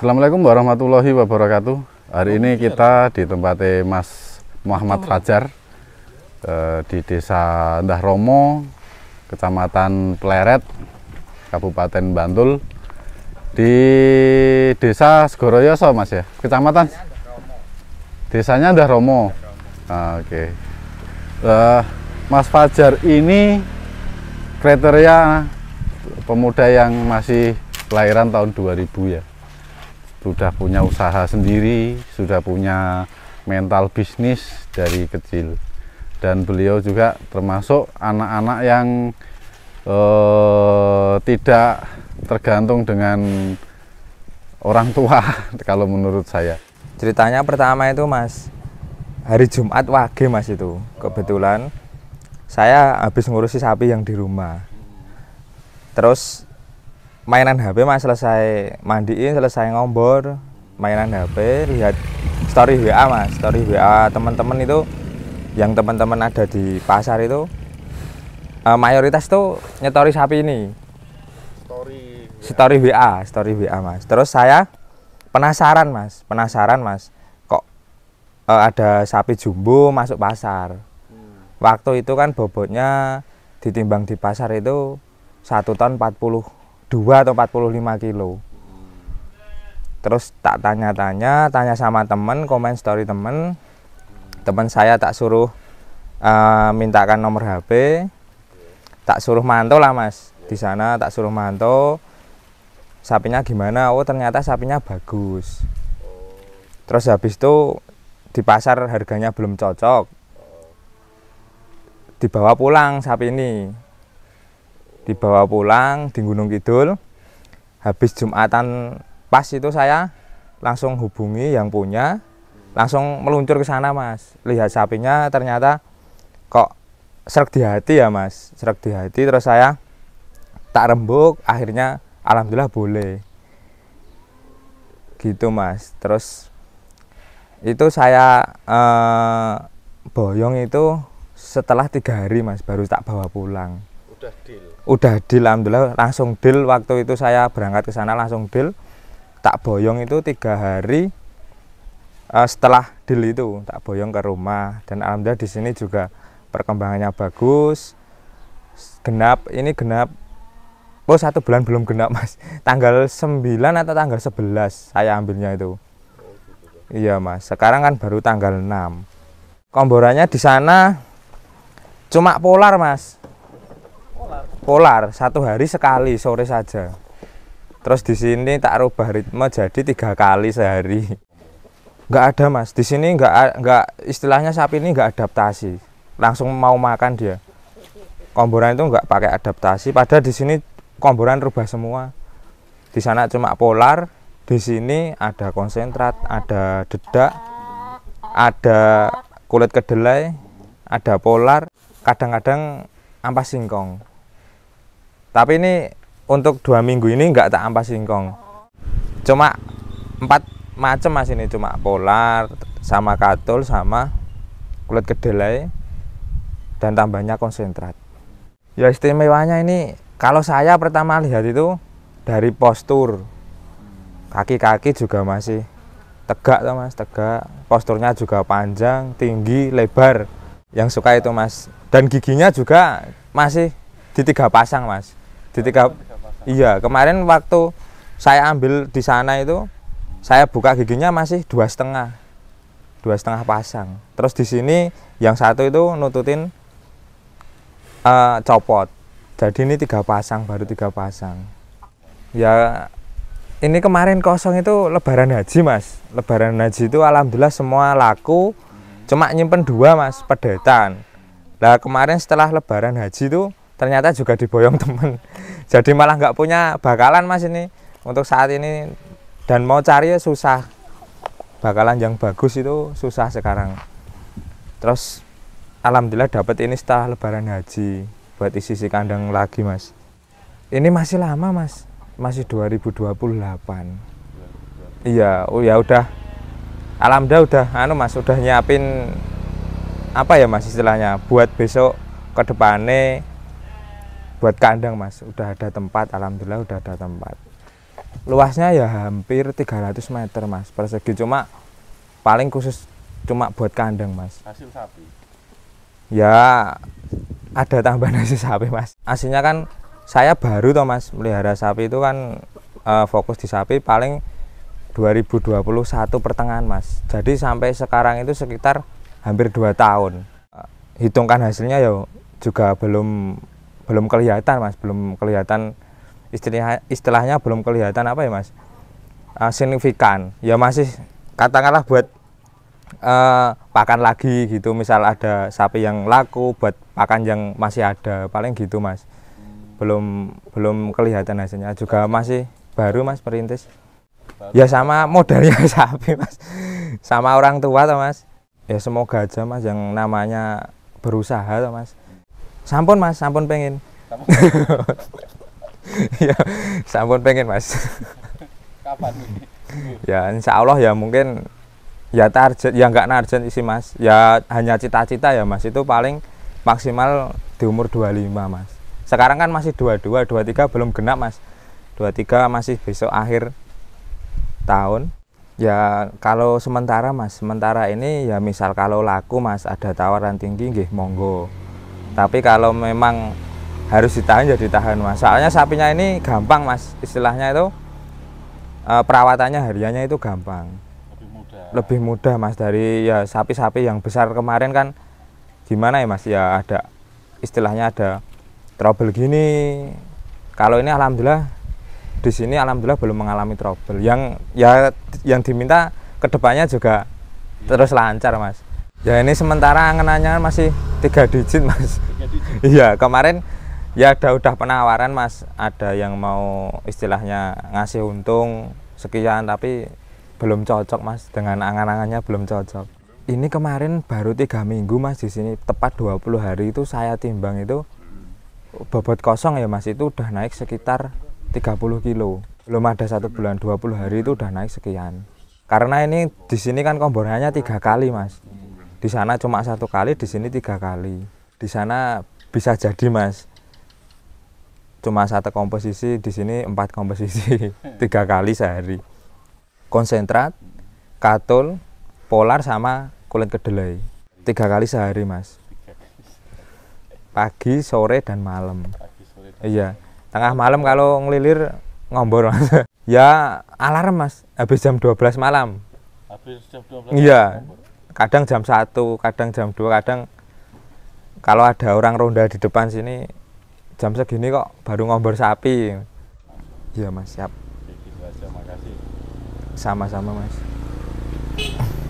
Assalamualaikum warahmatullahi wabarakatuh. Hari ini kita di tempat Mas Muhammad Fajar eh, di Desa Dahromo Kecamatan Pleret, Kabupaten Bantul. Di Desa Segoroyoso, Mas ya. Kecamatan Desanya Dahromo ah, Oke. Eh, Mas Fajar ini kriteria pemuda yang masih kelahiran tahun 2000 ya sudah punya usaha sendiri, sudah punya mental bisnis dari kecil. Dan beliau juga termasuk anak-anak yang eh, tidak tergantung dengan orang tua kalau menurut saya. Ceritanya pertama itu Mas, hari Jumat wage Mas itu. Kebetulan saya habis ngurusi sapi yang di rumah. Terus mainan HP mas selesai mandiin selesai ngombor mainan HP lihat story WA mas story WA teman-teman itu yang teman-teman ada di pasar itu uh, mayoritas tuh nyetori sapi ini story WA. story WA story WA mas terus saya penasaran mas penasaran mas kok uh, ada sapi jumbo masuk pasar hmm. waktu itu kan bobotnya ditimbang di pasar itu satu ton 40 42 atau 45 kilo terus tak tanya-tanya tanya sama temen komen story temen temen saya tak suruh uh, mintakan nomor HP tak suruh mantau lah mas di sana tak suruh mantau sapinya gimana oh ternyata sapinya bagus terus habis itu di pasar harganya belum cocok dibawa pulang sapi ini dibawa pulang di Gunung Kidul habis Jumatan pas itu saya langsung hubungi yang punya langsung meluncur ke sana mas lihat sapinya ternyata kok serak di hati ya mas serak di hati terus saya tak rembuk akhirnya alhamdulillah boleh gitu mas terus itu saya eh, boyong itu setelah tiga hari mas baru tak bawa pulang udah deal udah deal alhamdulillah langsung deal waktu itu saya berangkat ke sana langsung deal tak boyong itu tiga hari uh, setelah deal itu tak boyong ke rumah dan alhamdulillah di sini juga perkembangannya bagus genap ini genap oh satu bulan belum genap mas tanggal 9 atau tanggal 11 saya ambilnya itu iya mas sekarang kan baru tanggal 6 komborannya di sana cuma polar mas polar satu hari sekali sore saja terus di sini tak rubah ritme jadi tiga kali sehari nggak ada mas di sini nggak nggak istilahnya sapi ini nggak adaptasi langsung mau makan dia komboran itu nggak pakai adaptasi padahal di sini komboran rubah semua di sana cuma polar di sini ada konsentrat ada dedak ada kulit kedelai ada polar kadang-kadang ampas singkong tapi ini untuk dua minggu ini nggak tak ampas singkong cuma empat macam mas ini cuma polar sama katul sama kulit kedelai dan tambahnya konsentrat ya istimewanya ini kalau saya pertama lihat itu dari postur kaki-kaki juga masih tegak tuh mas tegak posturnya juga panjang tinggi lebar yang suka itu mas dan giginya juga masih di tiga pasang mas di tiga iya kemarin waktu saya ambil di sana itu saya buka giginya masih dua setengah dua setengah pasang terus di sini yang satu itu nututin uh, eh, copot jadi ini tiga pasang baru tiga pasang ya ini kemarin kosong itu lebaran haji mas lebaran haji itu alhamdulillah semua laku cuma nyimpen dua mas pedetan lah kemarin setelah lebaran haji itu ternyata juga diboyong temen jadi malah nggak punya bakalan mas ini untuk saat ini dan mau cari ya susah bakalan yang bagus itu susah sekarang terus alhamdulillah dapat ini setelah lebaran haji buat isi si kandang lagi mas ini masih lama mas masih 2028 iya oh ya udah alhamdulillah udah anu mas udah nyiapin apa ya mas istilahnya buat besok ke buat kandang mas udah ada tempat alhamdulillah udah ada tempat luasnya ya hampir 300 meter mas persegi cuma paling khusus cuma buat kandang mas hasil sapi ya ada tambahan hasil sapi mas aslinya kan saya baru toh mas melihara sapi itu kan e, fokus di sapi paling 2021 pertengahan mas jadi sampai sekarang itu sekitar hampir 2 tahun e, hitungkan hasilnya ya juga belum belum kelihatan mas belum kelihatan istilah istilahnya belum kelihatan apa ya mas uh, signifikan ya masih katakanlah buat uh, pakan lagi gitu misal ada sapi yang laku buat pakan yang masih ada paling gitu mas belum belum kelihatan hasilnya juga masih baru mas perintis ya sama modalnya sapi mas sama orang tua toh mas ya semoga aja mas yang namanya berusaha toh mas sampun mas sampun pengen ya sampun pengen mas kapan ya insya Allah ya mungkin ya target ya nggak narjen isi mas ya hanya cita-cita ya mas itu paling maksimal di umur 25 mas sekarang kan masih 22 23 belum genap mas 23 masih besok akhir tahun ya kalau sementara mas sementara ini ya misal kalau laku mas ada tawaran tinggi nggih monggo tapi kalau memang harus ditahan jadi ya tahan mas soalnya sapinya ini gampang mas istilahnya itu eh, perawatannya hariannya itu gampang lebih mudah lebih mudah mas dari ya sapi-sapi yang besar kemarin kan gimana ya mas ya ada istilahnya ada trouble gini kalau ini alhamdulillah di sini alhamdulillah belum mengalami trouble yang ya yang diminta kedepannya juga ya. terus lancar mas Ya ini sementara angan-angan masih tiga digit mas. Iya kemarin ya ada udah penawaran mas. Ada yang mau istilahnya ngasih untung sekian tapi belum cocok mas dengan angan-angannya belum cocok. Ini kemarin baru tiga minggu mas di sini tepat 20 hari itu saya timbang itu bobot kosong ya mas itu udah naik sekitar 30 kilo. Belum ada satu bulan 20 hari itu udah naik sekian. Karena ini di sini kan kombornya tiga kali mas di sana cuma satu kali di sini tiga kali di sana bisa jadi mas cuma satu komposisi di sini empat komposisi tiga kali sehari konsentrat katul polar sama kulit kedelai tiga kali sehari mas pagi sore dan malam iya tengah malam kalau ngelilir ngombor mas ya alarm mas habis jam 12 malam habis jam 12 iya kadang jam satu kadang jam dua kadang kalau ada orang ronda di depan sini jam segini kok baru ngobrol sapi iya mas siap sama-sama mas